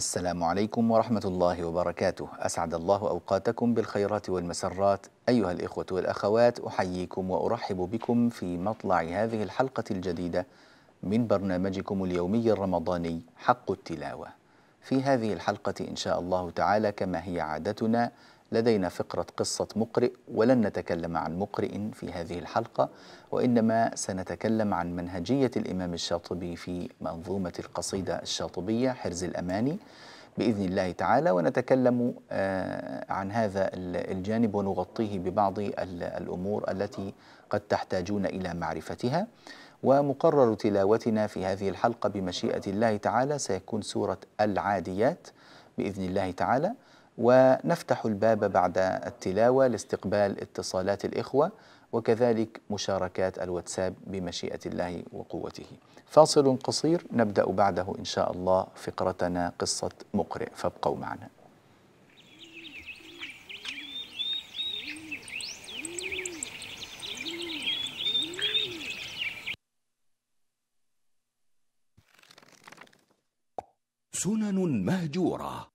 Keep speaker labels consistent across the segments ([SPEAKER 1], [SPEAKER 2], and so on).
[SPEAKER 1] السلام عليكم ورحمة الله وبركاته أسعد الله أوقاتكم بالخيرات والمسرات أيها الإخوة والأخوات أحييكم وأرحب بكم في مطلع هذه الحلقة الجديدة من برنامجكم اليومي الرمضاني حق التلاوة في هذه الحلقة إن شاء الله تعالى كما هي عادتنا لدينا فقرة قصة مقرئ ولن نتكلم عن مقرئ في هذه الحلقة وإنما سنتكلم عن منهجية الإمام الشاطبي في منظومة القصيدة الشاطبية حرز الأماني بإذن الله تعالى ونتكلم آه، عن هذا الجانب ونغطيه ببعض الأمور التي قد تحتاجون إلى معرفتها ومقرر تلاوتنا في هذه الحلقة بمشيئة الله تعالى سيكون سورة العاديات بإذن الله تعالى ونفتح الباب بعد التلاوة لاستقبال اتصالات الإخوة وكذلك مشاركات الواتساب بمشيئة الله وقوته فاصل قصير نبدأ بعده إن شاء الله فقرتنا قصة مقرئ فابقوا معنا
[SPEAKER 2] سنن مهجوره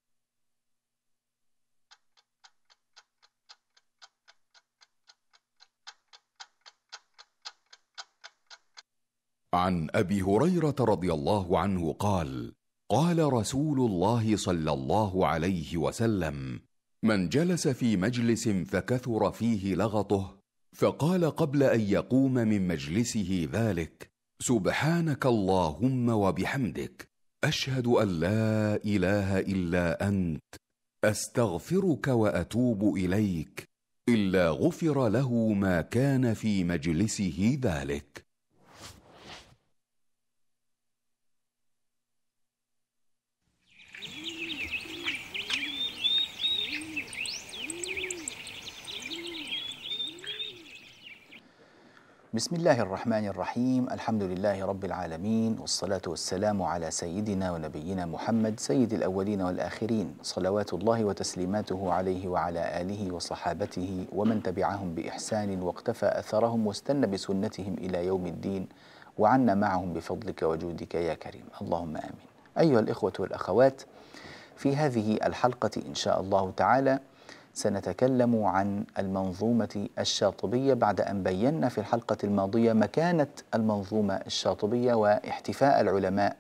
[SPEAKER 2] عن ابي هريره رضي الله عنه قال قال رسول الله صلى الله عليه وسلم من جلس في مجلس فكثر فيه لغطه فقال قبل ان يقوم من مجلسه ذلك سبحانك اللهم وبحمدك اشهد ان لا اله الا انت استغفرك واتوب اليك الا غفر له ما كان في مجلسه ذلك
[SPEAKER 1] بسم الله الرحمن الرحيم الحمد لله رب العالمين والصلاة والسلام على سيدنا ونبينا محمد سيد الأولين والآخرين صلوات الله وتسليماته عليه وعلى آله وصحابته ومن تبعهم بإحسان واقتفى أثرهم واستنى بسنتهم إلى يوم الدين وعنا معهم بفضلك وجودك يا كريم اللهم آمين أيها الإخوة والأخوات في هذه الحلقة إن شاء الله تعالى سنتكلم عن المنظومة الشاطبية بعد أن بينا في الحلقة الماضية مكانة المنظومة الشاطبية واحتفاء العلماء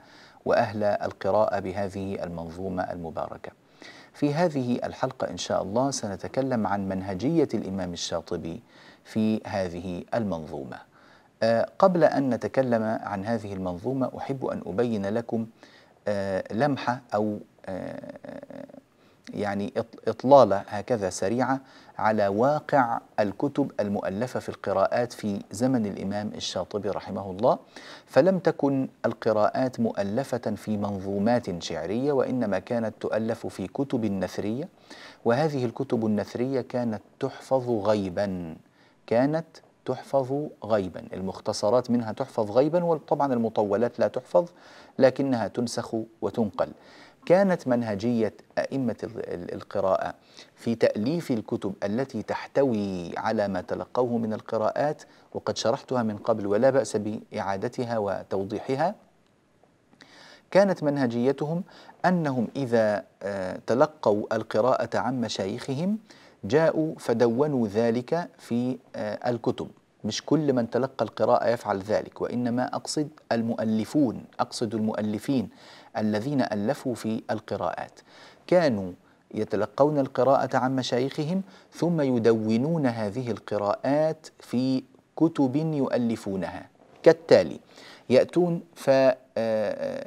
[SPEAKER 1] وأهل القراءة بهذه المنظومة المباركة. في هذه الحلقة إن شاء الله سنتكلم عن منهجية الإمام الشاطبي في هذه المنظومة. آه، قبل أن نتكلم عن هذه المنظومة أحب أن أبين لكم آه، لمحة أو آه، يعني إطلالة هكذا سريعة على واقع الكتب المؤلفة في القراءات في زمن الإمام الشاطبي رحمه الله فلم تكن القراءات مؤلفة في منظومات شعرية وإنما كانت تؤلف في كتب نثرية وهذه الكتب النثرية كانت تحفظ غيبا كانت تحفظ غيبا المختصرات منها تحفظ غيبا وطبعا المطولات لا تحفظ لكنها تنسخ وتنقل كانت منهجية أئمة القراءة في تأليف الكتب التي تحتوي على ما تلقوه من القراءات وقد شرحتها من قبل ولا بأس بإعادتها وتوضيحها كانت منهجيتهم أنهم إذا آه، تلقوا القراءة عن مشايخهم جاءوا فدونوا ذلك في آه، الكتب مش كل من تلقى القراءة يفعل ذلك وإنما أقصد المؤلفون أقصد المؤلفين الذين ألفوا في القراءات كانوا يتلقون القراءة عن مشايخهم ثم يدونون هذه القراءات في كتب يؤلفونها كالتالي يأتون فيضعون آه،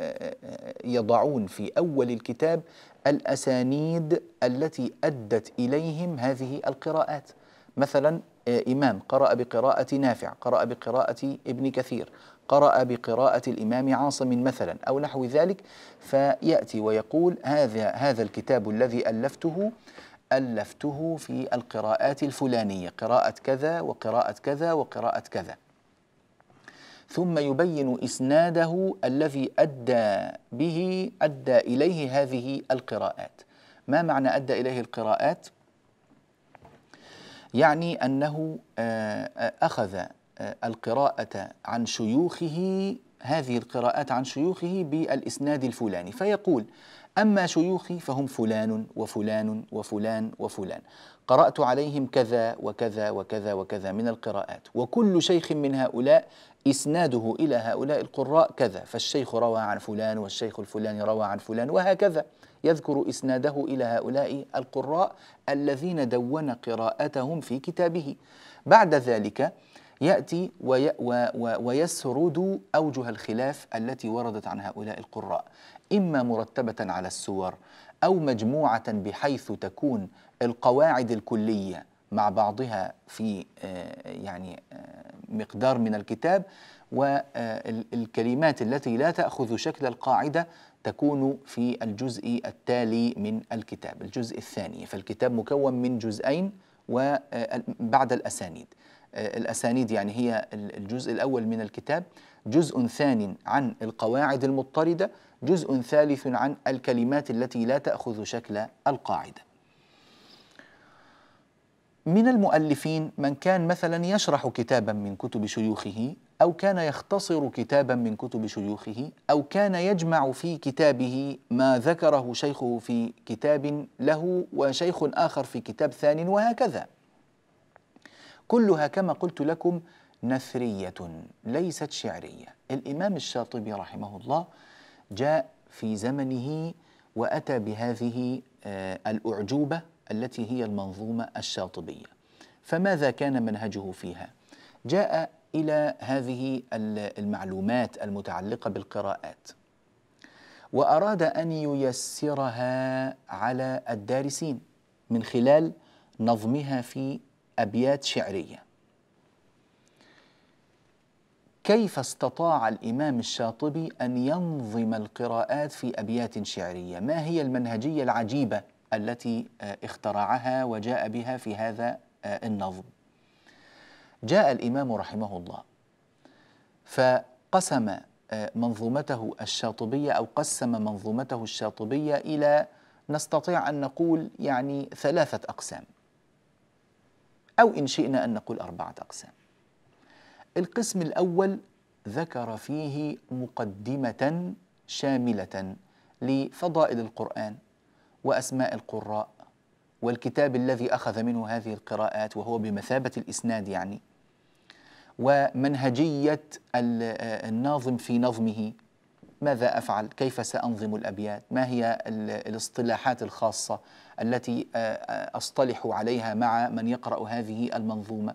[SPEAKER 1] آه، آه، في أول الكتاب الأسانيد التي أدت إليهم هذه القراءات مثلا إمام قرأ بقراءة نافع قرأ بقراءة ابن كثير قرأ بقراءة الإمام عاصم مثلا أو نحو ذلك فيأتي ويقول هذا هذا الكتاب الذي ألفته ألفته في القراءات الفلانية قراءة كذا وقراءة كذا وقراءة كذا ثم يبين إسناده الذي أدى به أدى إليه هذه القراءات ما معنى أدى إليه القراءات؟ يعني أنه آه، آه، أخذ القراءة عن شيوخه هذه القراءات عن شيوخه بالإسناد الفلاني فيقول أما شيوخي فهم فلان وفلان وفلان وفلان قرأت عليهم كذا وكذا وكذا وكذا من القراءات وكل شيخ من هؤلاء إسناده إلى هؤلاء القراء كذا فالشيخ روى عن فلان والشيخ الفلاني روى عن فلان وهكذا يذكر إسناده إلى هؤلاء القراء الذين دون قراءتهم في كتابه بعد ذلك يأتي ويسرد أوجه الخلاف التي وردت عن هؤلاء القراء إما مرتبة على السور أو مجموعة بحيث تكون القواعد الكلية مع بعضها في آه، يعني آه، مقدار من الكتاب والكلمات آه، التي لا تأخذ شكل القاعدة تكون في الجزء التالي من الكتاب الجزء الثاني فالكتاب مكون من جزئين وبعد الأسانيد آه، الأسانيد يعني هي الجزء الأول من الكتاب جزء ثاني عن القواعد المضطردة جزء ثالث عن الكلمات التي لا تأخذ شكل القاعدة من المؤلفين من كان مثلا يشرح كتابا من كتب شيوخه أو كان يختصر كتابا من كتب شيوخه أو كان يجمع في كتابه ما ذكره شيخه في كتاب له وشيخ آخر في كتاب ثان وهكذا كلها كما قلت لكم نثرية ليست شعرية الإمام الشاطبي رحمه الله جاء في زمنه وأتى بهذه آه، الأعجوبة التي هي المنظومة الشاطبية فماذا كان منهجه فيها؟ جاء إلى هذه المعلومات المتعلقة بالقراءات وأراد أن ييسرها على الدارسين من خلال نظمها في أبيات شعرية كيف استطاع الإمام الشاطبي أن ينظم القراءات في أبيات شعرية ما هي المنهجية العجيبة التي آه، اخترعها وجاء بها في هذا آه، النظم جاء الإمام رحمه الله فقسم آه، منظومته الشاطبية أو قسم منظومته الشاطبية إلى نستطيع أن نقول يعني ثلاثة أقسام أو إن شئنا أن نقول أربعة أقسام القسم الأول ذكر فيه مقدمة شاملة لفضائل القرآن وأسماء القراء والكتاب الذي أخذ منه هذه القراءات وهو بمثابة الإسناد يعني ومنهجية الناظم في نظمه ماذا أفعل؟ كيف سأنظم الأبيات؟ ما هي الاصطلاحات الخاصة التي آه، آه، أصطلح عليها مع من يقرأ هذه المنظومة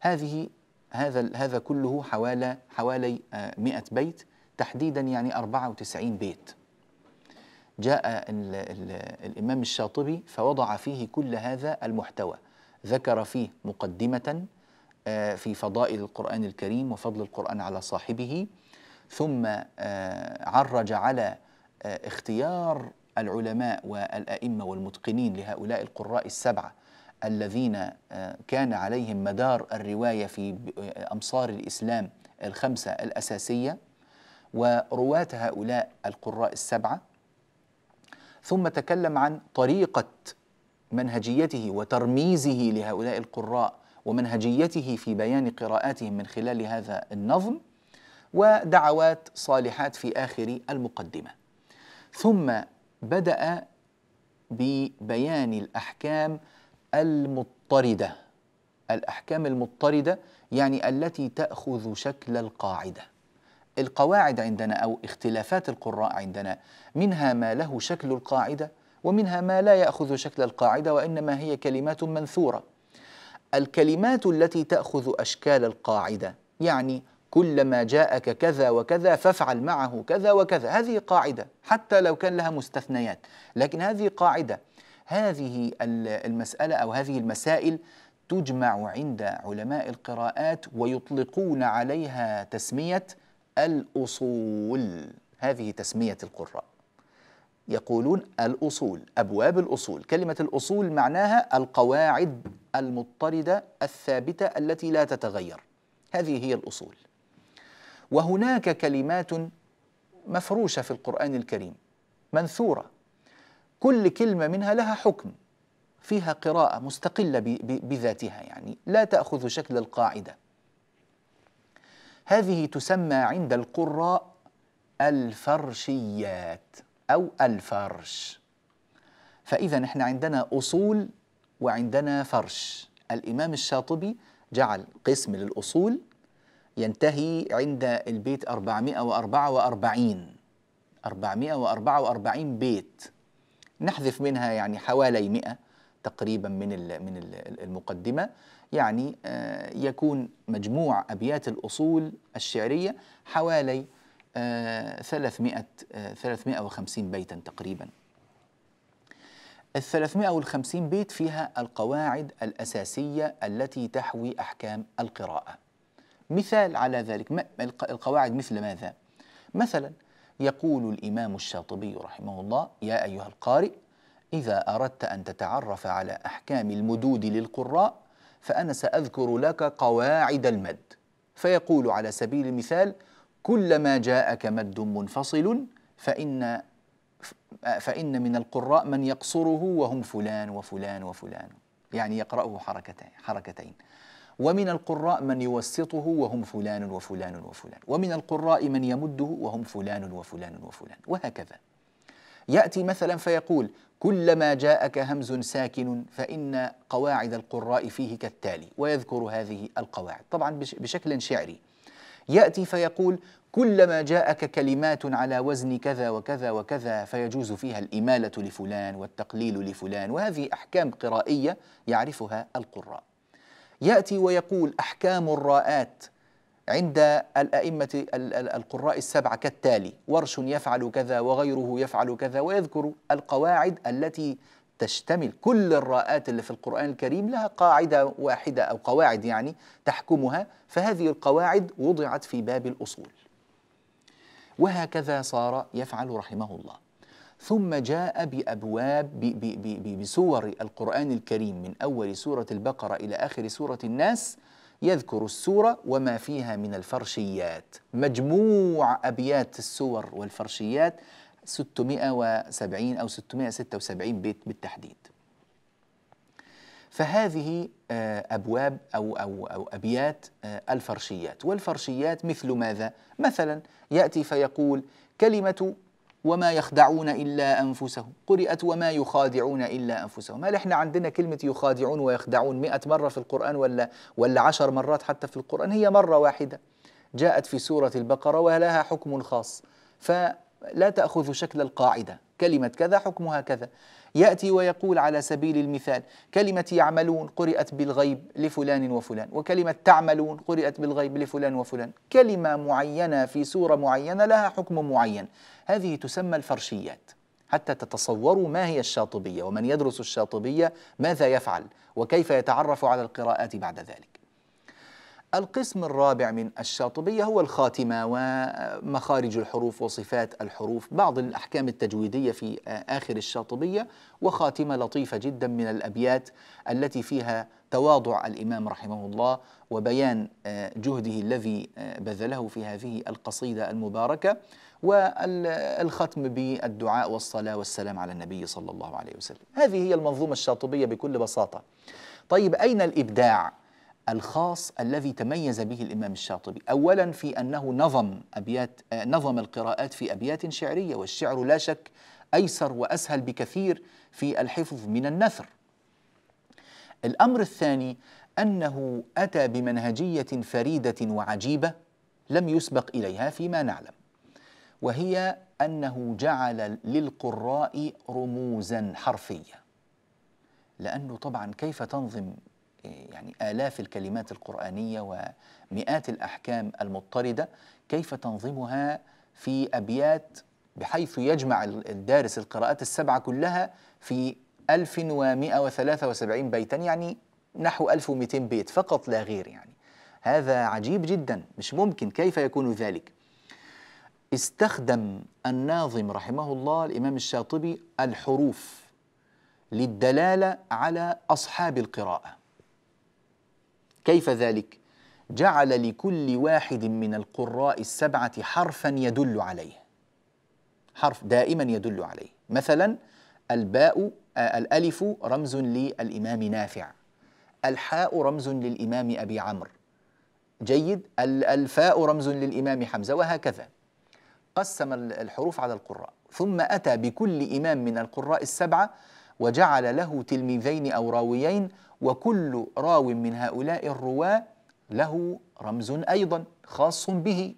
[SPEAKER 1] هذه هذا هذا كله حوالي حوالي 100 آه، بيت تحديدا يعني 94 بيت جاء الـ الـ الإمام الشاطبي فوضع فيه كل هذا المحتوى ذكر فيه مقدمة في فضائل القرآن الكريم وفضل القرآن على صاحبه ثم عرج على اختيار العلماء والأئمة والمتقنين لهؤلاء القراء السبعة الذين آه، كان عليهم مدار الرواية في آه، أمصار الإسلام الخمسة الأساسية ورواة هؤلاء القراء السبعة ثم تكلم عن طريقة منهجيته وترميزه لهؤلاء القراء ومنهجيته في بيان قراءاتهم من خلال هذا النظم ودعوات صالحات في آخر المقدمة ثم بدأ ببيان الأحكام المضطردة الأحكام المضطردة يعني التي تأخذ شكل القاعدة القواعد عندنا أو اختلافات القراء عندنا منها ما له شكل القاعدة ومنها ما لا يأخذ شكل القاعدة وإنما هي كلمات منثورة الكلمات التي تأخذ أشكال القاعدة يعني كلما جاءك كذا وكذا فافعل معه كذا وكذا هذه قاعدة حتى لو كان لها مستثنيات لكن هذه قاعدة هذه المسألة أو هذه المسائل تجمع عند علماء القراءات ويطلقون عليها تسمية الأصول هذه تسمية القراء يقولون الأصول أبواب الأصول كلمة الأصول معناها القواعد المضطردة الثابتة التي لا تتغير هذه هي الأصول وهناك كلمات مفروشه في القران الكريم منثوره كل كلمه منها لها حكم فيها قراءه مستقله بذاتها يعني لا تاخذ شكل القاعده هذه تسمى عند القراء الفرشيات او الفرش فاذا نحن عندنا اصول وعندنا فرش الامام الشاطبي جعل قسم للاصول ينتهي عند البيت 444 444 بيت نحذف منها يعني حوالي 100 تقريبا من من المقدمه يعني آه، يكون مجموع ابيات الاصول الشعريه حوالي 300 آه، 350 آه، بيتا تقريبا ال 350 بيت فيها القواعد الأساسية التي تحوي أحكام القراءة مثال على ذلك القواعد مثل ماذا؟ مثلا يقول الإمام الشاطبي رحمه الله يا أيها القارئ إذا أردت أن تتعرف على أحكام المدود للقراء فأنا سأذكر لك قواعد المد فيقول على سبيل المثال كلما جاءك مد منفصل فإن فإن من القراء من يقصره وهم فلان وفلان وفلان يعني يقرأه حركتين حركتين ومن القراء من يوسطه وهم فلان وفلان وفلان ومن القراء من يمده وهم فلان وفلان وفلان وهكذا يأتي مثلا فيقول كلما جاءك همز ساكن فإن قواعد القراء فيه كالتالي ويذكر هذه القواعد طبعا بشكل شعري يأتي فيقول كلما جاءك كلمات على وزن كذا وكذا وكذا فيجوز فيها الإمالة لفلان والتقليل لفلان وهذه أحكام قرائية يعرفها القراء يأتي ويقول أحكام الراءات عند الأئمة القراء السبعة كالتالي ورش يفعل كذا وغيره يفعل كذا ويذكر القواعد التي تشتمل كل الراءات اللي في القرآن الكريم لها قاعدة واحدة أو قواعد يعني تحكمها فهذه القواعد وضعت في باب الأصول وهكذا صار يفعل رحمه الله ثم جاء بأبواب بسور القرآن الكريم من أول سورة البقرة إلى آخر سورة الناس يذكر السورة وما فيها من الفرشيات مجموع أبيات السور والفرشيات 670 أو 676 بيت بالتحديد فهذه آه، أبواب أو, أو, أو أبيات آه، الفرشيات والفرشيات مثل ماذا؟ مثلا يأتي فيقول كلمة وما يخدعون إلا أنفسهم قرئت وما يخادعون إلا أنفسهم هل إحنا عندنا كلمة يخادعون ويخدعون مئة مرة في القرآن ولا, ولا عشر مرات حتى في القرآن هي مرة واحدة جاءت في سورة البقرة ولها حكم خاص فلا تأخذ شكل القاعدة كلمة كذا حكمها كذا يأتي ويقول على سبيل المثال كلمة يعملون قرئت بالغيب لفلان وفلان وكلمة تعملون قرئت بالغيب لفلان وفلان كلمة معينة في سورة معينة لها حكم معين هذه تسمى الفرشيات حتى تتصوروا ما هي الشاطبية ومن يدرس الشاطبية ماذا يفعل وكيف يتعرف على القراءات بعد ذلك القسم الرابع من الشاطبية هو الخاتمة ومخارج الحروف وصفات الحروف بعض الأحكام التجويدية في آخر الشاطبية وخاتمة لطيفة جدا من الأبيات التي فيها تواضع الإمام رحمه الله وبيان جهده الذي بذله في هذه القصيدة المباركة والختم بالدعاء والصلاة والسلام على النبي صلى الله عليه وسلم هذه هي المنظومة الشاطبية بكل بساطة طيب أين الإبداع؟ الخاص الذي تميز به الإمام الشاطبي أولا في أنه نظم أبيات آه، نظم القراءات في أبيات شعرية والشعر لا شك أيسر وأسهل بكثير في الحفظ من النثر الأمر الثاني أنه أتى بمنهجية فريدة وعجيبة لم يسبق إليها فيما نعلم وهي أنه جعل للقراء رموزا حرفية لأنه طبعا كيف تنظم يعني آلاف الكلمات القرآنية ومئات الأحكام المضطردة كيف تنظمها في أبيات بحيث يجمع الدارس القراءات السبعة كلها في 1173 بيتا يعني نحو 1200 بيت فقط لا غير يعني هذا عجيب جدا مش ممكن كيف يكون ذلك استخدم الناظم رحمه الله الإمام الشاطبي الحروف للدلالة على أصحاب القراءة كيف ذلك؟ جعل لكل واحد من القراء السبعة حرفا يدل عليه حرف دائما يدل عليه مثلا الباء آه، الألف رمز للإمام نافع الحاء رمز للإمام أبي عمرو جيد الفاء رمز للإمام حمزة وهكذا قسم الحروف على القراء ثم أتى بكل إمام من القراء السبعة وجعل له تلميذين أو راويين وكل راو من هؤلاء الرواة له رمز أيضا خاص به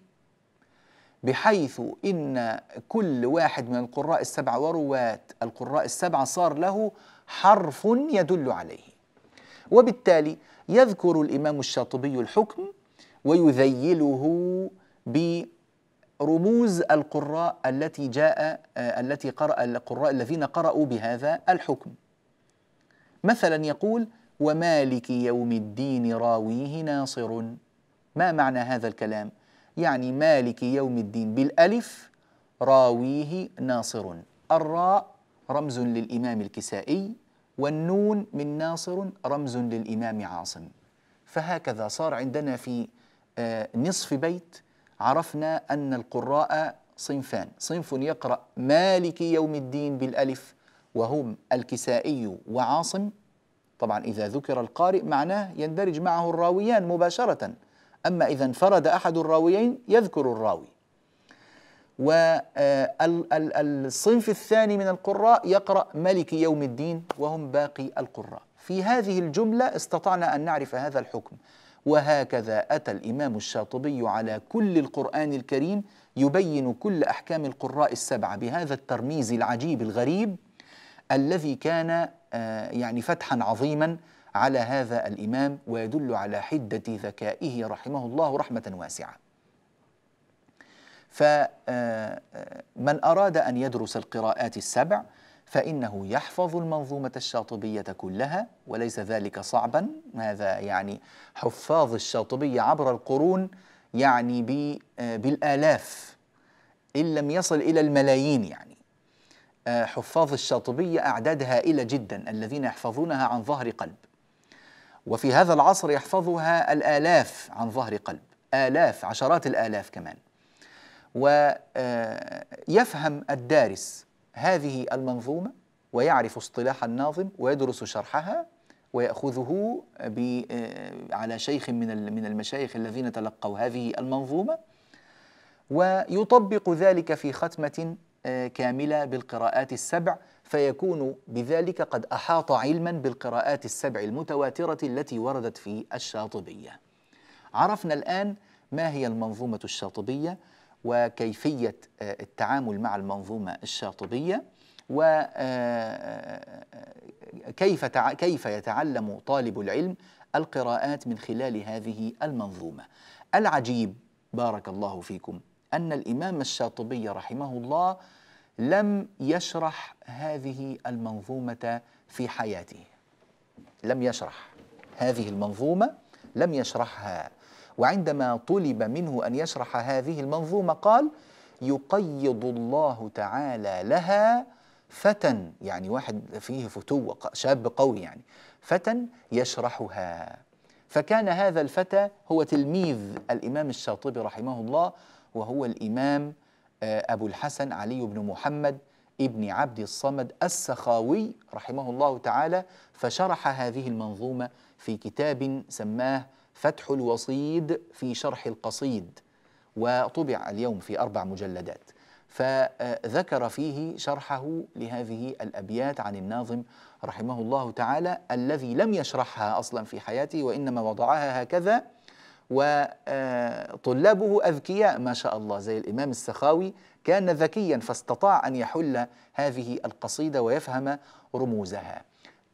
[SPEAKER 1] بحيث إن كل واحد من القراء السبع ورواة القراء السبع صار له حرف يدل عليه وبالتالي يذكر الإمام الشاطبي الحكم ويذيله ب رموز القراء التي جاء آه، التي قرأ القراء الذين قرأوا بهذا الحكم مثلا يقول ومالك يوم الدين راويه ناصر ما معنى هذا الكلام يعني مالك يوم الدين بالالف راويه ناصر الراء رمز للامام الكسائي والنون من ناصر رمز للامام عاصم فهكذا صار عندنا في آه، نصف بيت عرفنا أن القراء صنفان صنف يقرأ مالك يوم الدين بالألف وهم الكسائي وعاصم طبعا إذا ذكر القارئ معناه يندرج معه الراويان مباشرة أما إذا انفرد أحد الراويين يذكر الراوي والصنف آه، الثاني من القراء يقرأ ملك يوم الدين وهم باقي القراء في هذه الجملة استطعنا أن نعرف هذا الحكم وهكذا أتى الإمام الشاطبي على كل القرآن الكريم يبين كل أحكام القراء السبعة بهذا الترميز العجيب الغريب الذي كان آه، يعني فتحا عظيما على هذا الإمام ويدل على حدة ذكائه رحمه الله رحمة واسعة فمن آه، آه، أراد أن يدرس القراءات السبع فإنه يحفظ المنظومة الشاطبية كلها وليس ذلك صعبا هذا يعني حفاظ الشاطبية عبر القرون يعني آه، بالآلاف إن لم يصل إلى الملايين يعني آه، حفاظ الشاطبية أعداد هائلة جدا الذين يحفظونها عن ظهر قلب وفي هذا العصر يحفظها الآلاف عن ظهر قلب آلاف عشرات الآلاف كمان ويفهم آه، الدارس هذه المنظومة ويعرف اصطلاح الناظم ويدرس شرحها ويأخذه آه، على شيخ من من المشايخ الذين تلقوا هذه المنظومة ويطبق ذلك في ختمة آه، كاملة بالقراءات السبع فيكون بذلك قد أحاط علما بالقراءات السبع المتواترة التي وردت في الشاطبية عرفنا الآن ما هي المنظومة الشاطبية وكيفية آه، التعامل مع المنظومة الشاطبية وكيف آه، آه، كيف يتعلم طالب العلم القراءات من خلال هذه المنظومة العجيب بارك الله فيكم أن الإمام الشاطبي رحمه الله لم يشرح هذه المنظومة في حياته لم يشرح هذه المنظومة لم يشرحها وعندما طلب منه أن يشرح هذه المنظومة قال يقيض الله تعالى لها فتى يعني واحد فيه فتوة شاب قوي يعني فتى يشرحها فكان هذا الفتى هو تلميذ الإمام الشاطبي رحمه الله وهو الإمام آه، أبو الحسن علي بن محمد ابن عبد الصمد السخاوي رحمه الله تعالى فشرح هذه المنظومة في كتاب سماه فتح الوصيد في شرح القصيد وطبع اليوم في أربع مجلدات فذكر فيه شرحه لهذه الأبيات عن الناظم رحمه الله تعالى الذي لم يشرحها أصلا في حياته وإنما وضعها هكذا وطلابه أذكياء ما شاء الله زي الإمام السخاوي كان ذكيا فاستطاع أن يحل هذه القصيدة ويفهم رموزها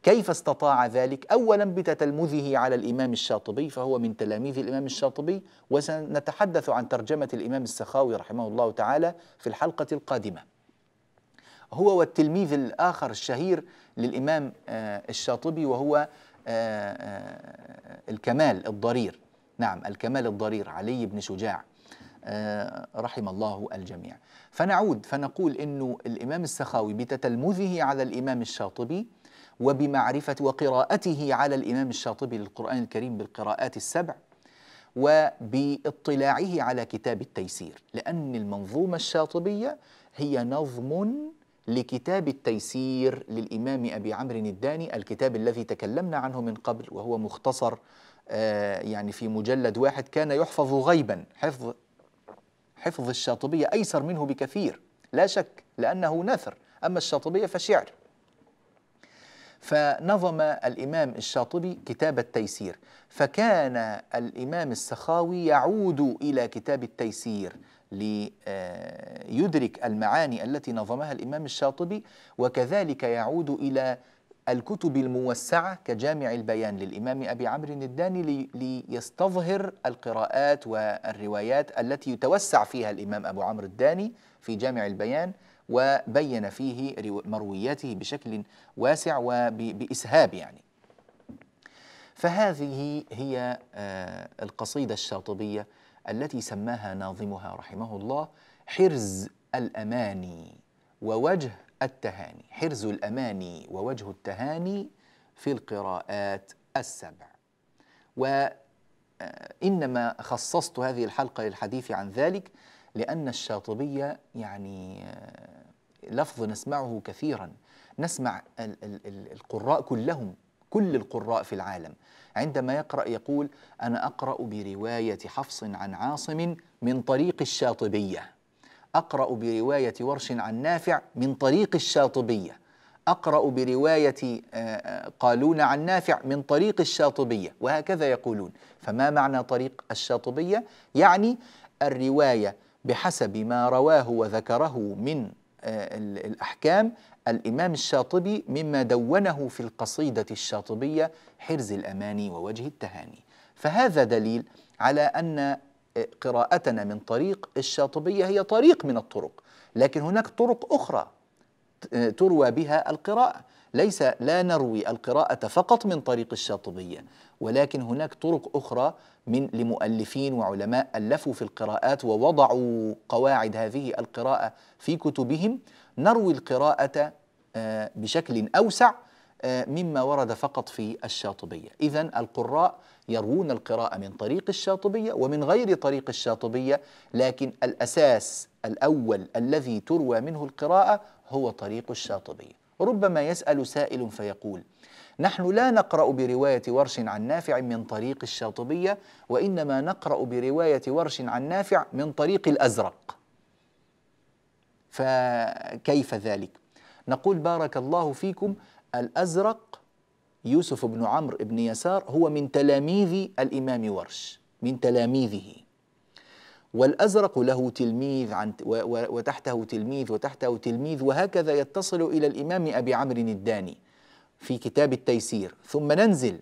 [SPEAKER 1] كيف استطاع ذلك اولا بتتلمذه على الامام الشاطبي فهو من تلاميذ الامام الشاطبي وسنتحدث عن ترجمه الامام السخاوي رحمه الله تعالى في الحلقه القادمه هو والتلميذ الاخر الشهير للامام آه، الشاطبي وهو آه، آه، الكمال الضرير نعم الكمال الضرير علي بن شجاع رحم الله الجميع فنعود فنقول انه الامام السخاوي بتتلمذه على الامام الشاطبي وبمعرفة وقراءته على الإمام الشاطبي للقرآن الكريم بالقراءات السبع وباطلاعه على كتاب التيسير لأن المنظومة الشاطبية هي نظم لكتاب التيسير للإمام أبي عمرو الداني الكتاب الذي تكلمنا عنه من قبل وهو مختصر آه، يعني في مجلد واحد كان يحفظ غيبا حفظ حفظ الشاطبية أيسر منه بكثير لا شك لأنه نثر أما الشاطبية فشعر فنظم الإمام الشاطبي كتاب التيسير فكان الإمام السخاوي يعود إلى كتاب التيسير ليدرك آه، المعاني التي نظمها الإمام الشاطبي وكذلك يعود إلى الكتب الموسعة كجامع البيان للإمام أبي عمرو الداني ليستظهر القراءات والروايات التي يتوسع فيها الإمام أبو عمرو الداني في جامع البيان وبين فيه مروياته بشكل واسع وبإسهاب يعني فهذه هي آه، القصيدة الشاطبية التي سماها ناظمها رحمه الله حرز الأماني ووجه التهاني حرز الأماني ووجه التهاني في القراءات السبع وإنما آه، خصصت هذه الحلقة للحديث عن ذلك لأن الشاطبية يعني آه، لفظ نسمعه كثيرا نسمع القراء كلهم كل القراء في العالم عندما يقرأ يقول أنا أقرأ برواية حفص عن عاصم من طريق الشاطبية أقرأ برواية ورش عن نافع من طريق الشاطبية أقرأ برواية آه، آه، قالون عن نافع من طريق الشاطبية وهكذا يقولون فما معنى طريق الشاطبية؟ يعني الرواية بحسب ما رواه وذكره من آه، الأحكام الإمام الشاطبي مما دونه في القصيدة الشاطبية حرز الأماني ووجه التهاني فهذا دليل على أن آه، قراءتنا من طريق الشاطبية هي طريق من الطرق لكن هناك طرق أخرى آه، تروى بها القراءة ليس لا نروي القراءة فقط من طريق الشاطبية ولكن هناك طرق أخرى من لمؤلفين وعلماء ألفوا في القراءات ووضعوا قواعد هذه القراءة في كتبهم نروي القراءة آه، بشكل أوسع آه، مما ورد فقط في الشاطبية إذا القراء يروون القراءة من طريق الشاطبية ومن غير طريق الشاطبية لكن الأساس الأول الذي تروى منه القراءة هو طريق الشاطبية ربما يسأل سائل فيقول نحن لا نقرأ برواية ورش عن نافع من طريق الشاطبية وإنما نقرأ برواية ورش عن نافع من طريق الأزرق فكيف ذلك؟ نقول بارك الله فيكم الأزرق يوسف بن عمرو بن يسار هو من تلاميذ الإمام ورش من تلاميذه والأزرق له تلميذ عن وتحته تلميذ وتحته تلميذ وهكذا يتصل إلى الإمام أبي عمرو الداني في كتاب التيسير ثم ننزل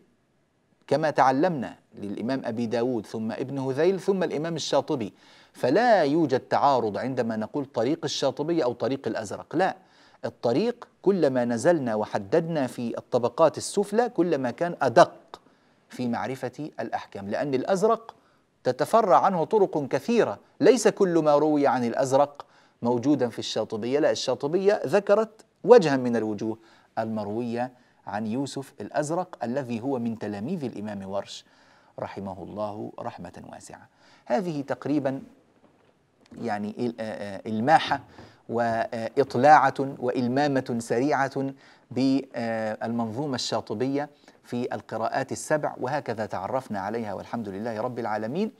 [SPEAKER 1] كما تعلمنا للإمام أبي داود ثم ابن هذيل ثم الإمام الشاطبي فلا يوجد تعارض عندما نقول طريق الشاطبي أو طريق الأزرق لا الطريق كلما نزلنا وحددنا في الطبقات السفلى كلما كان أدق في معرفة الأحكام لأن الأزرق تتفرع عنه طرق كثيرة ليس كل ما روي عن الأزرق موجودا في الشاطبية لا الشاطبية ذكرت وجها من الوجوه المروية عن يوسف الأزرق الذي هو من تلاميذ الإمام ورش رحمه الله رحمة واسعة هذه تقريبا يعني إلماحة وإطلاعة وإلمامة سريعة بالمنظومة الشاطبية في القراءات السبع وهكذا تعرفنا عليها والحمد لله رب العالمين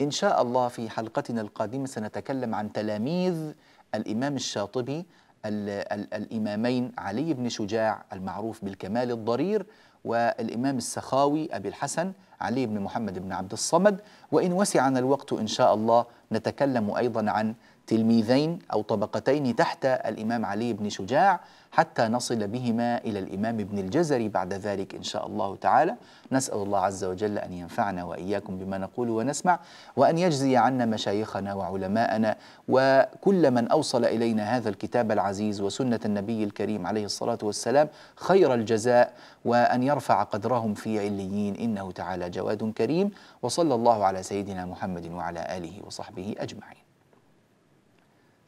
[SPEAKER 1] إن شاء الله في حلقتنا القادمة سنتكلم عن تلاميذ الإمام الشاطبي الـ الـ الإمامين علي بن شجاع المعروف بالكمال الضرير والإمام السخاوي أبي الحسن علي بن محمد بن عبد الصمد وإن وسعنا الوقت إن شاء الله نتكلم أيضا عن تلميذين أو طبقتين تحت الإمام علي بن شجاع حتى نصل بهما إلى الإمام ابن الجزري بعد ذلك إن شاء الله تعالى نسأل الله عز وجل أن ينفعنا وإياكم بما نقول ونسمع وأن يجزي عنا مشايخنا وعلماءنا وكل من أوصل إلينا هذا الكتاب العزيز وسنة النبي الكريم عليه الصلاة والسلام خير الجزاء وأن يرفع قدرهم في عليين إنه تعالى جواد كريم وصلى الله على سيدنا محمد وعلى آله وصحبه أجمعين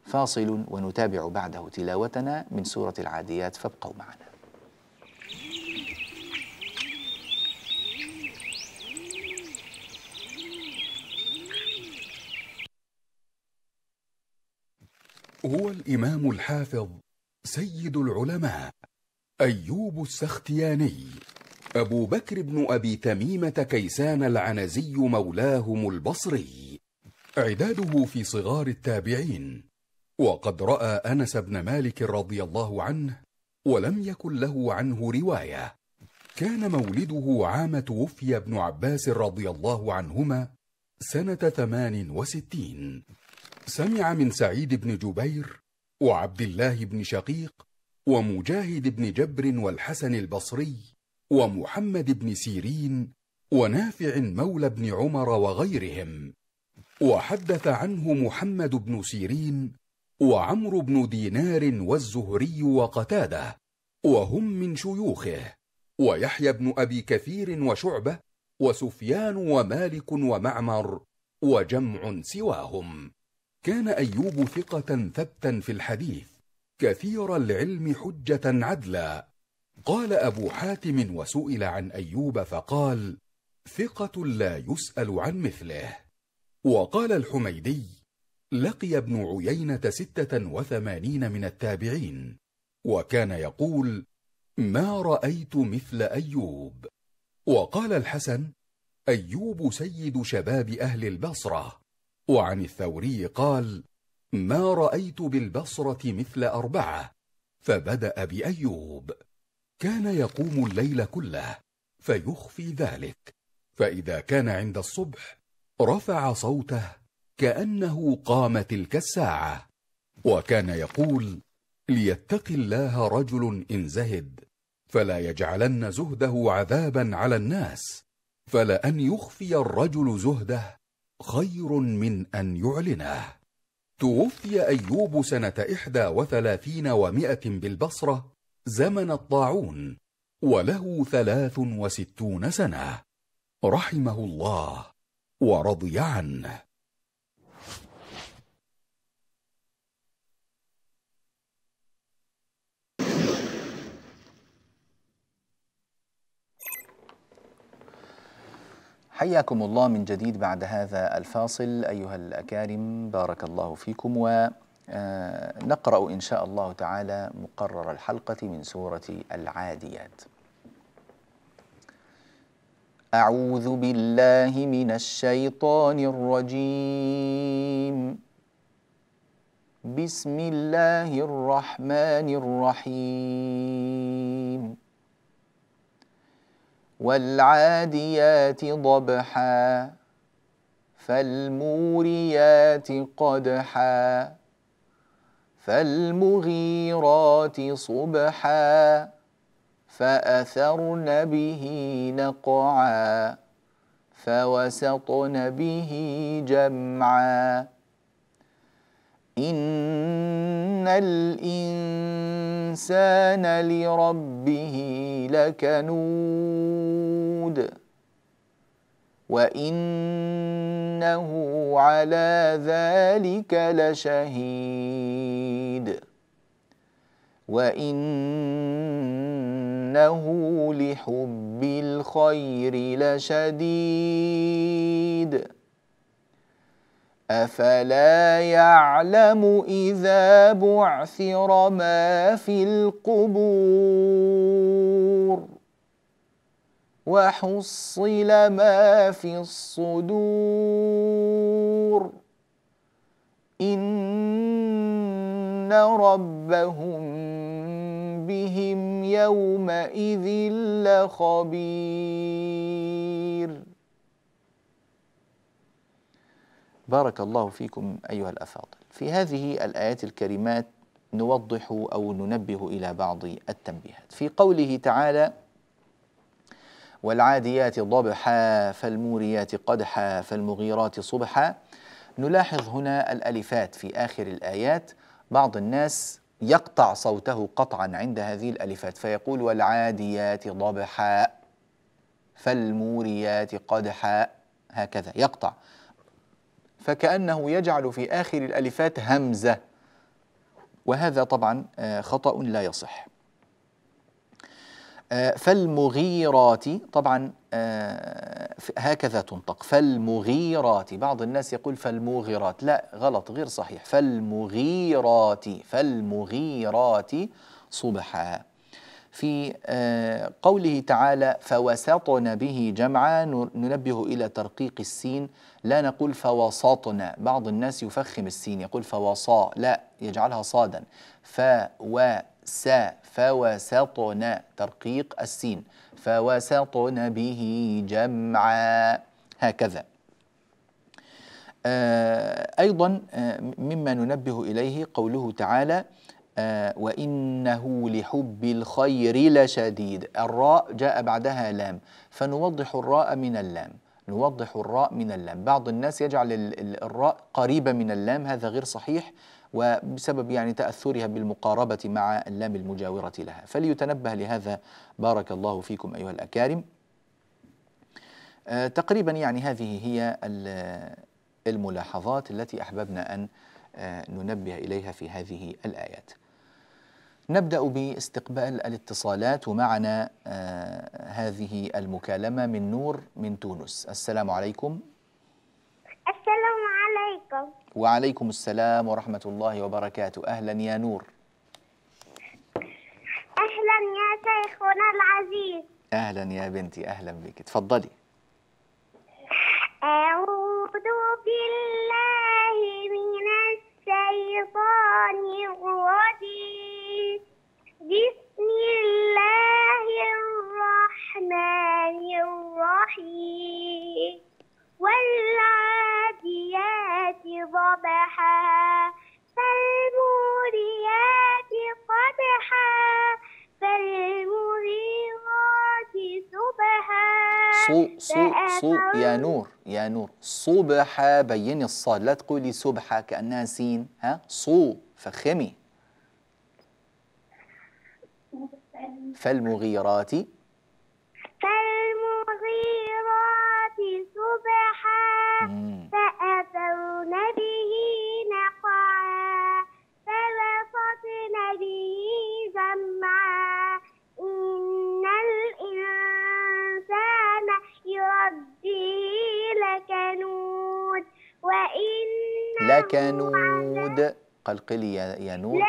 [SPEAKER 1] فاصل ونتابع بعده تلاوتنا من سورة العاديات فابقوا معنا
[SPEAKER 2] هو الإمام الحافظ سيد العلماء أيوب السختياني أبو بكر بن أبي تميمة كيسان العنزي مولاهم البصري إعداده في صغار التابعين وقد رأى أنس بن مالك رضي الله عنه ولم يكن له عنه رواية كان مولده عام توفي ابن عباس رضي الله عنهما سنة ثمان وستين سمع من سعيد بن جبير وعبد الله بن شقيق ومجاهد بن جبر والحسن البصري ومحمد بن سيرين ونافع مولى بن عمر وغيرهم وحدث عنه محمد بن سيرين وعمرو بن دينار والزهري وقتاده وهم من شيوخه ويحيى بن أبي كثير وشعبة وسفيان ومالك ومعمر وجمع سواهم كان أيوب ثقة ثبتا في الحديث كثير العلم حجة عدلا قال أبو حاتم وسئل عن أيوب فقال ثقة لا يسأل عن مثله وقال الحميدي لقي ابن عيينة ستة وثمانين من التابعين وكان يقول ما رأيت مثل أيوب وقال الحسن أيوب سيد شباب أهل البصرة وعن الثوري قال ما رأيت بالبصرة مثل أربعة فبدأ بأيوب كان يقوم الليل كله فيخفي ذلك فإذا كان عند الصبح رفع صوته كانه قام تلك الساعه وكان يقول ليتق الله رجل ان زهد فلا يجعلن زهده عذابا على الناس فلان يخفي الرجل زهده خير من ان يعلنه توفي ايوب سنه احدى وثلاثين ومائه بالبصره زمن الطاعون وله ثلاث وستون سنه رحمه الله ورضي عنه
[SPEAKER 1] حياكم الله من جديد بعد هذا الفاصل أيها الأكارم بارك الله فيكم ونقرأ آه، إن شاء الله تعالى مقرر الحلقة من سورة العاديات أعوذ بالله من الشيطان الرجيم بسم الله الرحمن الرحيم والعاديات ضبحا فالموريات قدحا فالمغيرات صبحا فأثرن به نقعا فوسطن به جمعا إن الإنسان لربه لكنود وإنه على ذلك لشهيد وإنه لحب الخير لشديد أفلا يعلم إذا بعثر ما في القبور وحصل ما في الصدور إن ربهم بهم يومئذ لخبير بارك الله فيكم أيها الأفاضل في هذه الآيات الكريمات نوضح أو ننبه إلى بعض التنبيهات في قوله تعالى والعاديات ضبحا فالموريات قدحا فالمغيرات صبحا نلاحظ هنا الألفات في آخر الآيات بعض الناس يقطع صوته قطعا عند هذه الألفات فيقول والعاديات ضبحا فالموريات قدحا هكذا يقطع فكأنه يجعل في آخر الألفات همزة وهذا طبعا آه، خطأ لا يصح آه، فالمغيرات طبعا آه، هكذا تنطق فالمغيرات بعض الناس يقول فالمغيرات لا غلط غير صحيح فالمغيرات فالمغيرات صبحا في آه، قوله تعالى فوسطنا به جمعا ننبه إلى ترقيق السين لا نقول فوسطنا بعض الناس يفخم السين يقول فوصا لا يجعلها صادا فوسا فوسطنا ترقيق السين فوسطنا به جمعا هكذا آه، أيضا آه، مما ننبه إليه قوله تعالى آه، وإنه لحب الخير لشديد الراء جاء بعدها لام فنوضح الراء من اللام نوضح الراء من اللام بعض الناس يجعل الراء قريبة من اللام هذا غير صحيح وبسبب يعني تأثرها بالمقاربة مع اللام المجاورة لها فليتنبه لهذا بارك الله فيكم أيها الأكارم آه، تقريبا يعني هذه هي الملاحظات التي أحببنا أن آه، ننبه إليها في هذه الآيات نبدأ باستقبال الاتصالات ومعنا آه، هذه المكالمة من نور من تونس السلام عليكم
[SPEAKER 3] السلام عليكم
[SPEAKER 1] وعليكم السلام ورحمة الله وبركاته أهلا يا نور
[SPEAKER 3] أهلا يا شيخنا العزيز
[SPEAKER 1] أهلا يا بنتي أهلا بك تفضلي
[SPEAKER 3] أعوذ بالله من الشيطان الرجيم بسم الله الرحمن الرحيم والعاديات ضبحا فالموريات قدحا
[SPEAKER 1] فالمغيرات صبحا صو صو صو يا نور يا نور صبحا بيني الصاد لا تقولي صبحا كأنها سين ها صو فخمي فالمغيرات
[SPEAKER 3] فالمغيرات صبحا فأثرن به نقعا فوسطن به جمعا إن الإنسان يربي لكنود وإن
[SPEAKER 1] لكنود قلقلي يا نود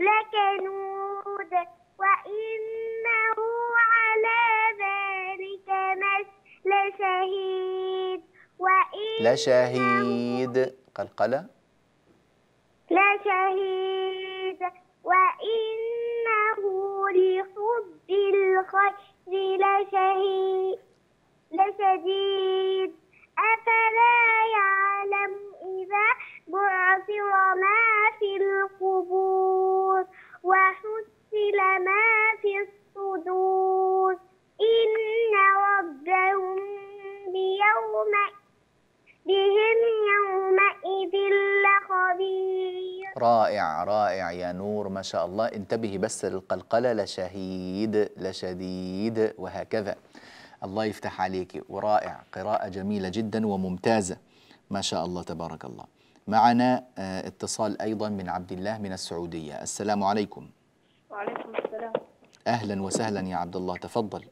[SPEAKER 3] لكنود الأرض وإنه على ذلك لشهيد وإنه
[SPEAKER 1] لشهيد قلقلة
[SPEAKER 3] لشهيد وإنه لحب الخير لشهيد لشديد أفلا يعلم
[SPEAKER 1] رائع رائع يا نور ما شاء الله انتبهي بس القلقلة لشهيد لشديد وهكذا الله يفتح عليك ورائع قراءة جميلة جدا وممتازة ما شاء الله تبارك الله معنا آه، اتصال أيضا من عبد الله من السعودية السلام عليكم
[SPEAKER 4] وعليكم السلام
[SPEAKER 1] أهلا وسهلا يا عبد الله تفضل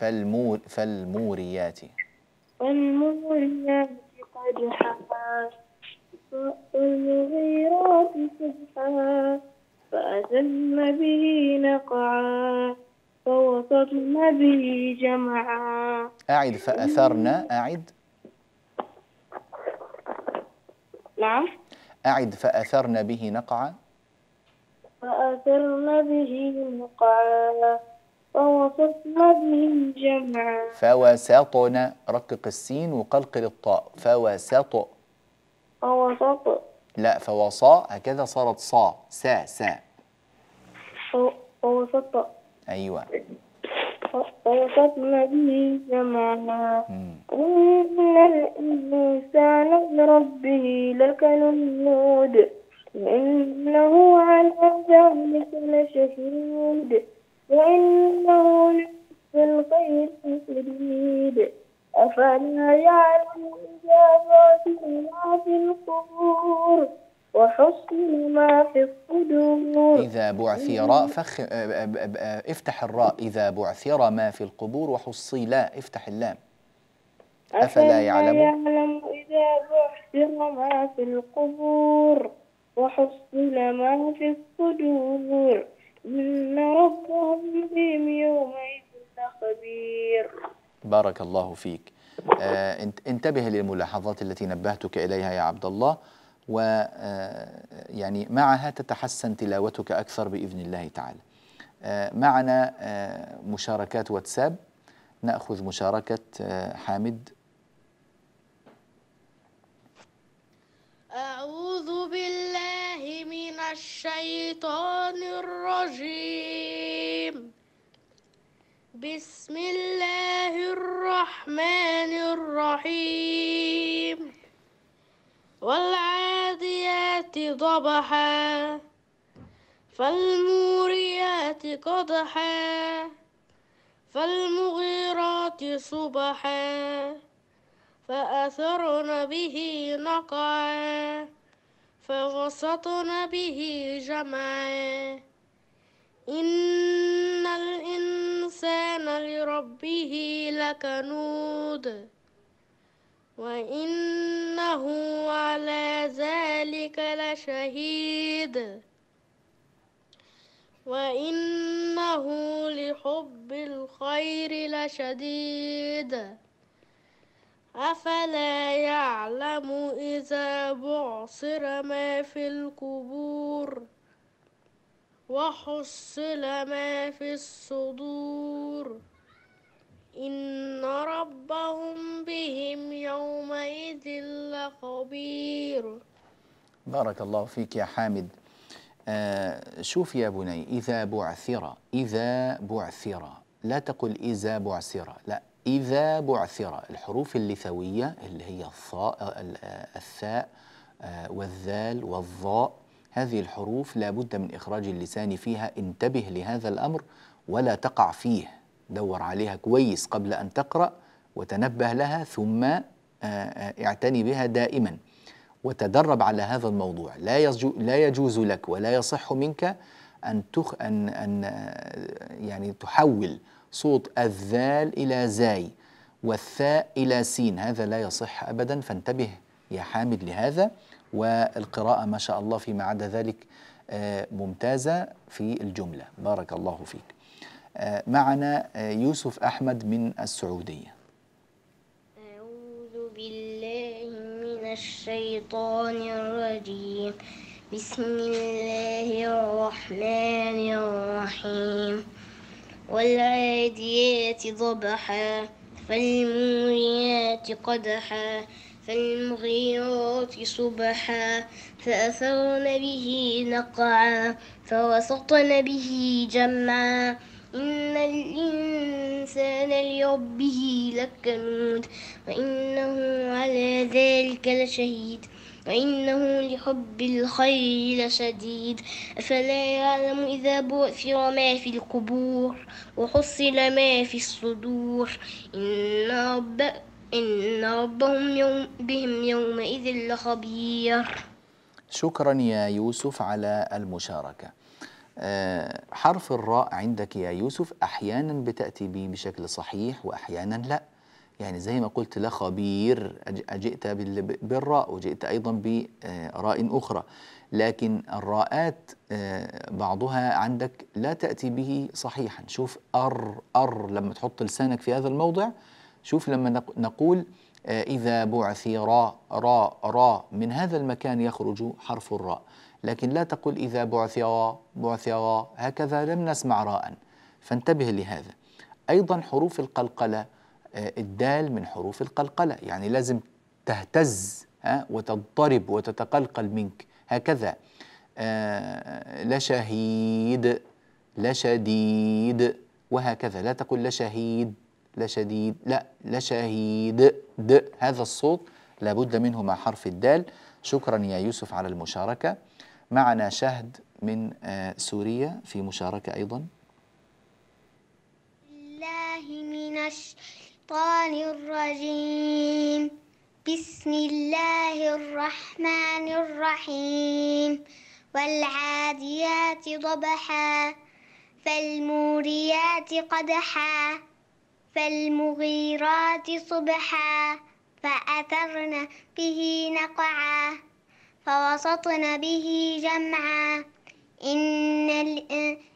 [SPEAKER 1] فالمور فالموريات
[SPEAKER 4] فالموريات قدحا والمغيرات صبحا فأزلن به نقعا فوسطن به جمعا
[SPEAKER 1] أعد فأثرنا أعد نعم أعد فأثرن به نقعا
[SPEAKER 4] فأثرن به نقعا فوسطنا به جمعا
[SPEAKER 1] فوسطنا رقق السين وقلقل الطاء فوسط
[SPEAKER 4] فوسط
[SPEAKER 1] لا فوصاء هكذا صارت صا سا سا فوسط ايوه
[SPEAKER 4] فوسطنا به جمعا إن الإنسان لربه لكنود إنه على ذلك لشهيد وإنه لحب الخير شديد أفلا يعلم إذا بعثر ما في القبور وحسن ما في الصدور إذا بعثر
[SPEAKER 1] فخ... آه، افتح الراء إذا بعثر ما في القبور وحصي لا افتح اللام أفلا يعلم
[SPEAKER 4] يعلم إذا بعثر ما في القبور وحصل ما في الصدور إن ربهم بهم يومئذ لخبير
[SPEAKER 1] بارك الله فيك آه انتبه للملاحظات التي نبهتك إليها يا عبد الله و آه، يعني معها تتحسن تلاوتك أكثر بإذن الله تعالى آه معنا آه مشاركات واتساب نأخذ مشاركة آه، حامد
[SPEAKER 5] أعوذ بالله من الشيطان الرجيم بسم الله الرحمن الرحيم والعاديات ضبحا فالموريات قدحا فالمغيرات صبحا فأثرن به نقعا فوسطن به جمعا إن الإنسان لربه لكنود وإنه على ذلك لشهيد وإنه لحب الخير لشديد أفلا يعلم إذا بعصر ما في القبور وحصل ما في الصدور إن ربهم بهم يومئذ لخبير
[SPEAKER 1] بارك الله فيك يا حامد آه شوف يا بني إذا بعثر إذا بعثر لا تقل إذا بعثر لا إذا بعثر الحروف اللثوية اللي هي الثاء الثاء آه، والذال والظاء هذه الحروف لابد من إخراج اللسان فيها انتبه لهذا الأمر ولا تقع فيه دور عليها كويس قبل أن تقرأ وتنبه لها ثم آه، آه، اعتني بها دائما وتدرب على هذا الموضوع لا لا يجوز لك ولا يصح منك أن تخ أن أن يعني تحول صوت الذال إلى زاي والثاء إلى سين هذا لا يصح أبدا فانتبه يا حامد لهذا والقراءة ما شاء الله فيما عدا ذلك آه، ممتازة في الجملة بارك الله فيك آه، معنا آه، يوسف أحمد من السعودية
[SPEAKER 6] أعوذ بالله من الشيطان الرجيم بسم الله الرحمن الرحيم والعاديات ضبحا فالموريات قدحا فالمغيرات صبحا فأثرن به نقعا فوسطن به جمعا إن الإنسان لربه لكنود وإنه على ذلك لشهيد وإنه لحب الخير لشديد أفلا يعلم إذا بؤثر ما في القبور وحصل ما في الصدور إن رب إن ربهم يوم بهم يومئذ لخبير
[SPEAKER 1] شكرا يا يوسف على المشاركة آه، حرف الراء عندك يا يوسف أحيانا بتأتي به بشكل صحيح وأحيانا لأ يعني زي ما قلت لا خبير أجئت بالراء وجئت أيضا براء آه، أخرى لكن الراءات آه، بعضها عندك لا تأتي به صحيحا شوف أر أر لما تحط لسانك في هذا الموضع شوف لما نقول آه، إذا بعثي را را را من هذا المكان يخرج حرف الراء لكن لا تقول إذا بعثي را بعثي را هكذا لم نسمع راء فانتبه لهذا أيضا حروف القلقلة آه، الدال من حروف القلقلة يعني لازم تهتز وتضطرب وتتقلقل منك هكذا آه، لا شهيد لا شديد وهكذا لا تقول لا شهيد لا شديد لا لا شهيد د هذا الصوت لابد منه مع حرف الدال شكرا يا يوسف على المشاركة معنا شهد من آه، سوريا في مشاركة أيضا
[SPEAKER 6] الله من الشيطان الشيطان الرجيم بسم الله الرحمن الرحيم والعاديات ضبحا فالموريات قدحا فالمغيرات صبحا فأثرن به نقعا فوسطن به جمعا إن الإنسان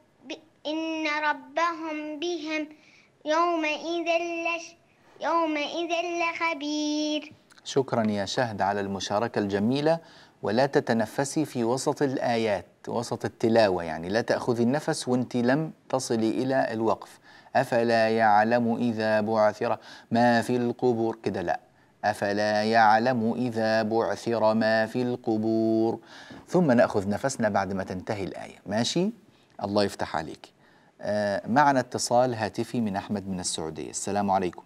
[SPEAKER 6] إن ربهم بهم يومئذ لش يومئذ لخبير
[SPEAKER 1] شكرا يا شهد على المشاركة الجميلة ولا تتنفسي في وسط الآيات وسط التلاوة يعني لا تأخذي النفس وانت لم تصلي إلى الوقف أفلا يعلم إذا بعثر ما في القبور كده لا أفلا يعلم إذا بعثر ما في القبور ثم نأخذ نفسنا بعد ما تنتهي الآية ماشي؟ الله يفتح عليك آه، معنا اتصال هاتفي من أحمد من السعودية السلام عليكم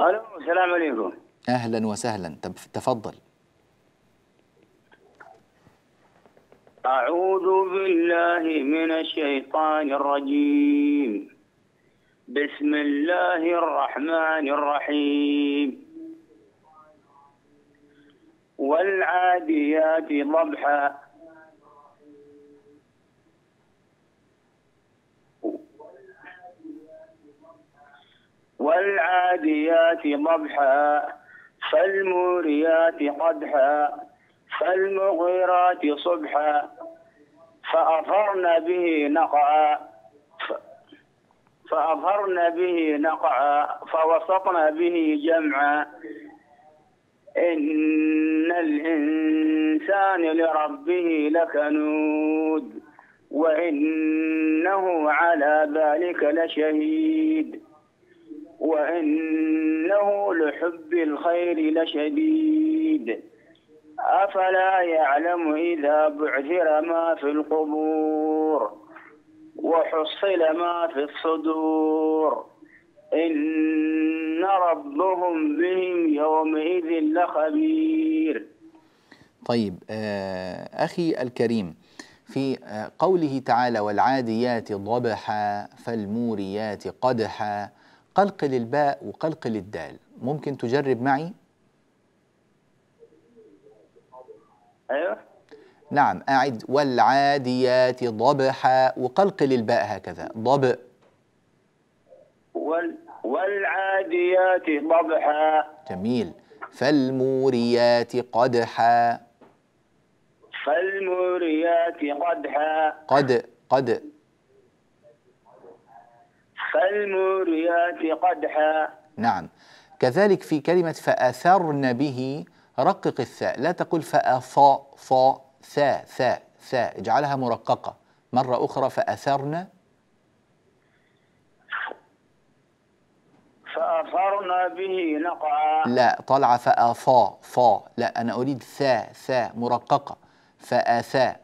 [SPEAKER 7] ألو السلام عليكم
[SPEAKER 1] أهلا وسهلا تفضل
[SPEAKER 7] أعوذ بالله من الشيطان الرجيم بسم الله الرحمن الرحيم والعاديات ضبحا والعاديات ضبحا فالموريات قدحا فالمغيرات صبحا فأظهرن به نقعا فأظهرن به نقعا فوسطن به جمعا إن الإنسان لربه لكنود وإنه على ذلك لشهيد وإنه لحب الخير لشديد أفلا يعلم إذا بعثر ما في القبور وحصل ما في الصدور إن ربهم بهم يومئذ
[SPEAKER 1] لخبير طيب آه، أخي الكريم في آه، قوله تعالى والعاديات ضبحا فالموريات قدحا قلق للباء وقلق للدال ممكن تجرب معي ايوه نعم أعد والعاديات ضبحا وقلق للباء هكذا ضبء
[SPEAKER 7] وال والعاديات ضبحا
[SPEAKER 1] جميل فالموريات قدحا
[SPEAKER 7] فالموريات قدحا
[SPEAKER 1] قد قد
[SPEAKER 7] فالموريات قدحا
[SPEAKER 1] نعم كذلك في كلمة فأثرن به رقق الثاء لا تقول فأصا صا ثا ثا ثا اجعلها مرققة مرة أخرى فأثرن
[SPEAKER 7] فأثرنا به نقعا
[SPEAKER 1] لا طلع فأفا فا لا أنا أريد ثا ثا مرققة فأثا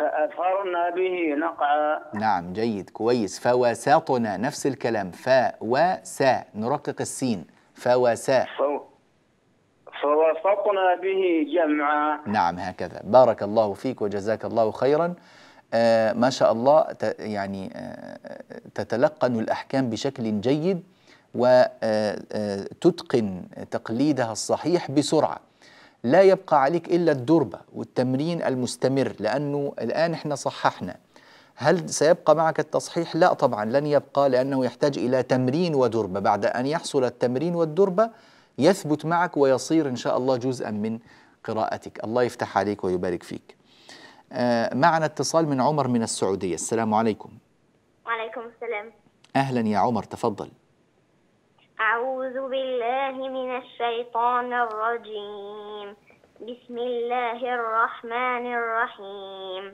[SPEAKER 7] فأثرنا به نقعا
[SPEAKER 1] نعم جيد كويس فوساطنا نفس الكلام فا فوسا نرقق السين فوسا
[SPEAKER 7] فوسطنا به جمعا
[SPEAKER 1] نعم هكذا بارك الله فيك وجزاك الله خيرا آه ما شاء الله يعني آه تتلقن الأحكام بشكل جيد وتتقن آه، آه، تقليدها الصحيح بسرعة لا يبقى عليك إلا الدربة والتمرين المستمر لأنه الآن إحنا صححنا هل سيبقى معك التصحيح؟ لا طبعا لن يبقى لأنه يحتاج إلى تمرين ودربة بعد أن يحصل التمرين والدربة يثبت معك ويصير إن شاء الله جزءا من قراءتك الله يفتح عليك ويبارك فيك آه، معنا اتصال من عمر من السعودية السلام عليكم
[SPEAKER 8] وعليكم السلام
[SPEAKER 1] أهلا يا عمر تفضل
[SPEAKER 8] أعوذ بالله من الشيطان الرجيم بسم الله الرحمن الرحيم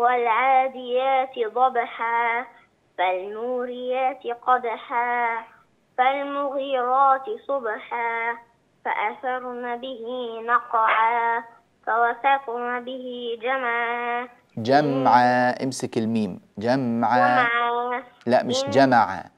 [SPEAKER 8] والعاديات ضبحا فالموريات قدحا فالمغيرات صبحا فأثرن به نقعا فوثقن به جمعا
[SPEAKER 1] جمعا امسك الميم جمعا لا مش جمعا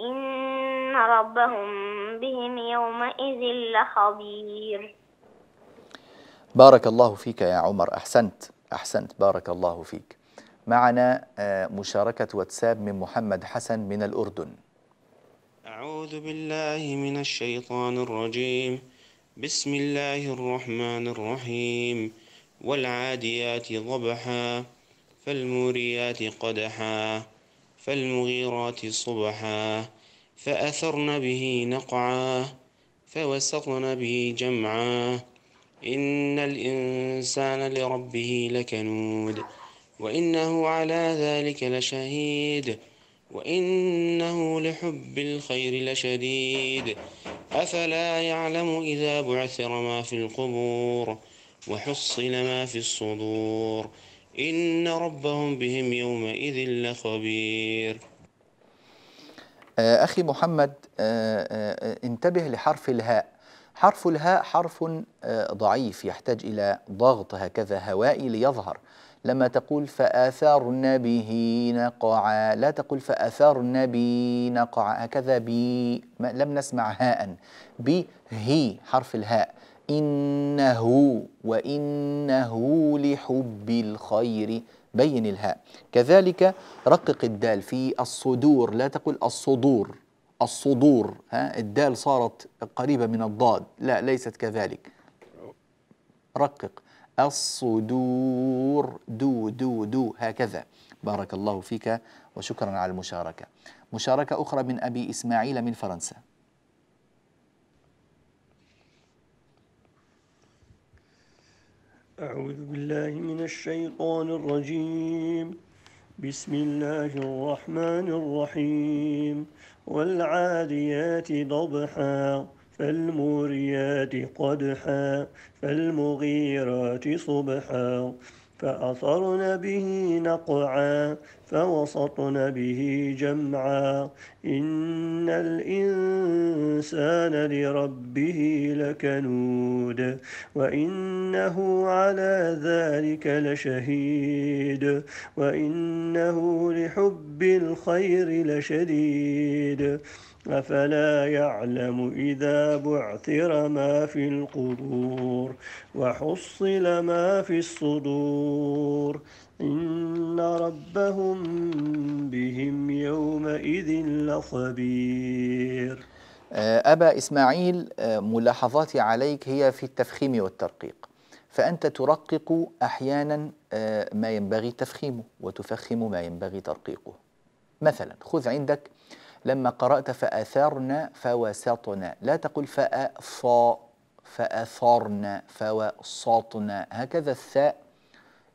[SPEAKER 8] إن ربهم بهم يومئذ لخبير
[SPEAKER 1] بارك الله فيك يا عمر أحسنت أحسنت بارك الله فيك معنا آه، مشاركة واتساب من محمد حسن من الأردن
[SPEAKER 9] أعوذ بالله من الشيطان الرجيم بسم الله الرحمن الرحيم والعاديات ضبحا فالموريات قدحا فالمغيرات صبحا فأثرن به نقعا فوسطن به جمعا إن الإنسان لربه لكنود وإنه على ذلك لشهيد وإنه لحب الخير لشديد أفلا يعلم إذا بعثر ما في القبور وحصل ما في الصدور إن ربهم بهم يومئذ لخبير
[SPEAKER 1] آه، أخي محمد آه، آه، انتبه لحرف الهاء حرف الهاء حرف ضعيف يحتاج إلى ضغط هكذا هوائي ليظهر لما تقول فآثار النبي نقعا لا تقول فآثار النبي نقعا هكذا بي لم نسمع هاء بي هي حرف الهاء إنه وإنه لحب الخير بين الهاء كذلك رقق الدال في الصدور لا تقل الصدور الصدور ها الدال صارت قريبة من الضاد لا ليست كذلك رقق الصدور دو دو دو هكذا بارك الله فيك وشكرا على المشاركة مشاركة أخرى من أبي إسماعيل من فرنسا
[SPEAKER 7] أعوذ بالله من الشيطان الرجيم بسم الله الرحمن الرحيم والعاديات ضبحا فالموريات قدحا فالمغيرات صبحا فأثرن به نقعا فوسطن به جمعا إن الإنسان لربه لكنود وإنه على ذلك لشهيد وإنه لحب الخير لشديد أفلا يعلم إذا بعثر ما في القبور وحصل ما في الصدور إن ربهم
[SPEAKER 1] بهم يومئذ لخبير آه، أبا إسماعيل آه، ملاحظاتي عليك هي في التفخيم والترقيق فأنت ترقق أحيانا آه، ما ينبغي تفخيمه وتفخم ما ينبغي ترقيقه مثلا خذ عندك لما قرأت فأثرنا فوسطنا لا تقول فأثا فأثرنا فوسطنا هكذا الثاء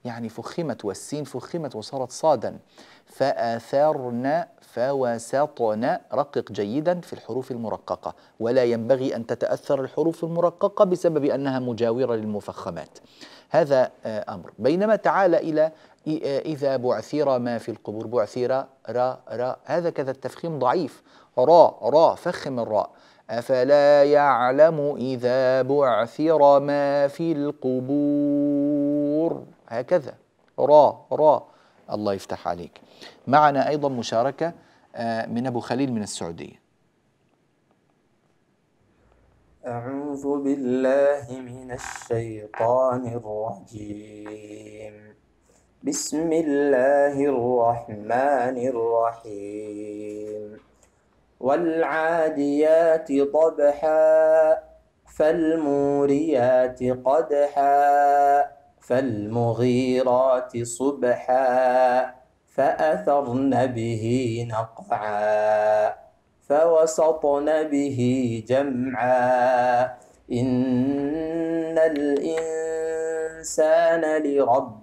[SPEAKER 1] يعني فخمت والسين فخمت وصارت صادا فأثرنا فوسطنا رقق جيدا في الحروف المرققة ولا ينبغي أن تتأثر الحروف المرققة بسبب أنها مجاورة للمفخمات هذا آه، أمر بينما تعال إلى آه، إذا بعثر ما في القبور بعثر را را هذا كذا التفخيم ضعيف را را فخم الراء أفلا يعلم إذا بعثر ما في القبور هكذا را را الله يفتح عليك معنا أيضا مشاركة آه، من أبو خليل من السعودية
[SPEAKER 9] أعوذ بالله من الشيطان الرجيم بسم الله الرحمن الرحيم والعاديات ضبحا فالموريات قدحا فالمغيرات صبحا فأثرن به نقعا فوسطن به جمعا إن الإنسان لربه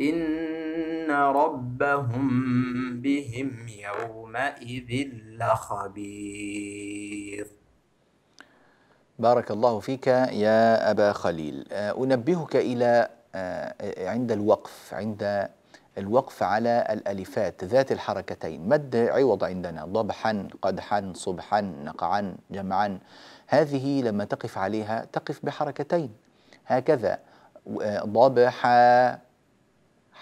[SPEAKER 9] إن ربهم بهم يومئذ لخبير
[SPEAKER 1] بارك الله فيك يا أبا خليل آه، أنبهك إلى آه، عند الوقف عند الوقف على الألفات ذات الحركتين مد عوض عندنا ضبحا قدحا صبحا نقعا جمعا هذه لما تقف عليها تقف بحركتين هكذا آه، ضبحا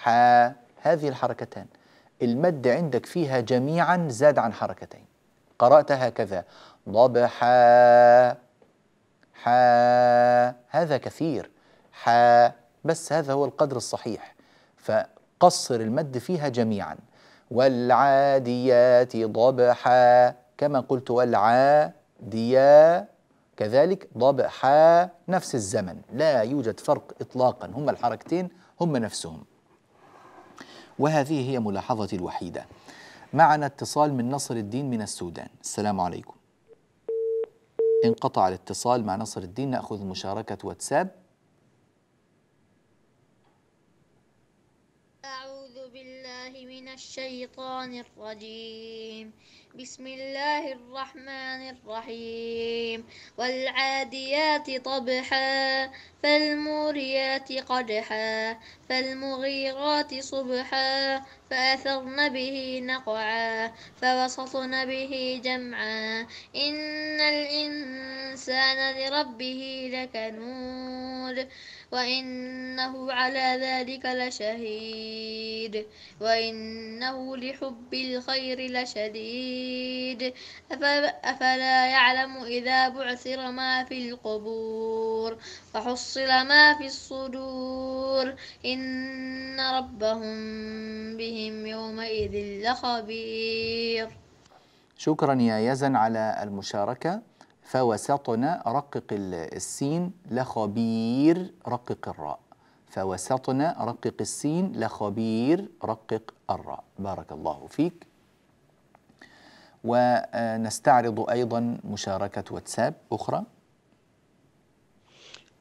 [SPEAKER 1] حا هذه الحركتان المد عندك فيها جميعا زاد عن حركتين قرأت هكذا ضبحا حا هذا كثير حا بس هذا هو القدر الصحيح فقصر المد فيها جميعا والعاديات ضبحا كما قلت والعاديا كذلك ضبحا نفس الزمن لا يوجد فرق إطلاقا هما الحركتين هم نفسهم وهذه هي ملاحظتي الوحيدة معنا اتصال من نصر الدين من السودان السلام عليكم انقطع الاتصال مع نصر الدين نأخذ مشاركة واتساب
[SPEAKER 5] أعوذ بالله من الشيطان الرجيم بسم الله الرحمن الرحيم والعاديات طبحا فالموريات قدحا فالمغيرات صبحا فأثرن به نقعا فوسطن به جمعا إن الإنسان لربه لكنود وإنه على ذلك لشهيد وإنه لحب الخير لشديد شديد أفلا يعلم إذا بعثر ما في القبور وحصل ما في الصدور إن ربهم بهم يومئذ لخبير
[SPEAKER 1] شكرا يا يزن على المشاركة فوسطنا رقق السين لخبير رقق الراء فوسطنا رقق السين لخبير رقق الراء بارك الله فيك ونستعرض أيضا مشاركة واتساب أخرى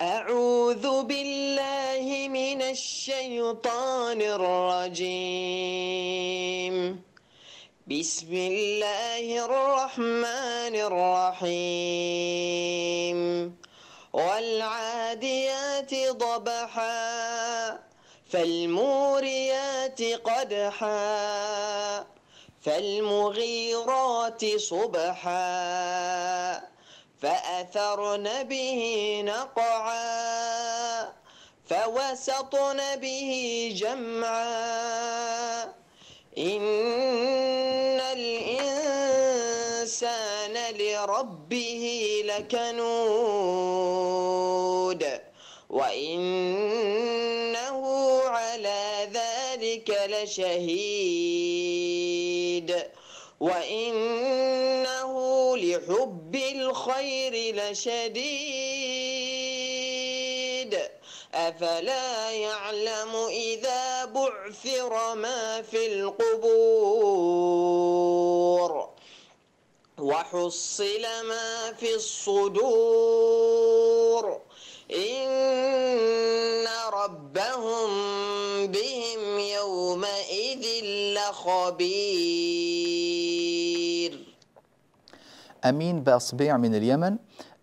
[SPEAKER 10] أعوذ بالله من الشيطان الرجيم بسم الله الرحمن الرحيم والعاديات ضبحا فالموريات قدحا فالمغيرات صبحا فأثرن به نقعا فوسطن به جمعا إن الإنسان لربه لكنود وإنه على ذلك لشهيد شديد وإنه لحب الخير لشديد أفلا يعلم إذا بعثر ما في القبور وحصل ما في الصدور إن ربهم خبير
[SPEAKER 1] أمين بأصبيع من اليمن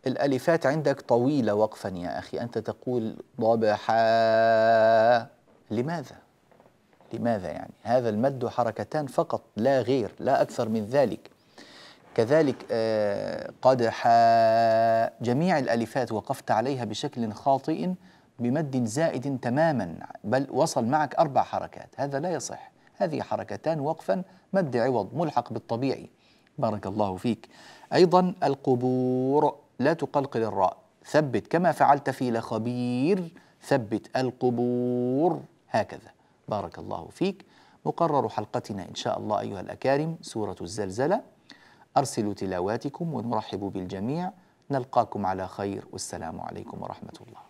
[SPEAKER 1] الألفات عندك طويلة وقفا يا أخي أنت تقول ضبحا لماذا؟ لماذا يعني؟ هذا المد حركتان فقط لا غير لا أكثر من ذلك كذلك آه جميع الألفات وقفت عليها بشكل خاطئ بمد زائد تماما بل وصل معك أربع حركات هذا لا يصح هذه حركتان وقفا مد عوض ملحق بالطبيعي بارك الله فيك أيضا القبور لا تقلقل الراء ثبت كما فعلت في لخبير ثبت القبور هكذا بارك الله فيك مقرر حلقتنا إن شاء الله أيها الأكارم سورة الزلزلة أرسلوا تلاواتكم ونرحب بالجميع نلقاكم على خير والسلام عليكم ورحمة الله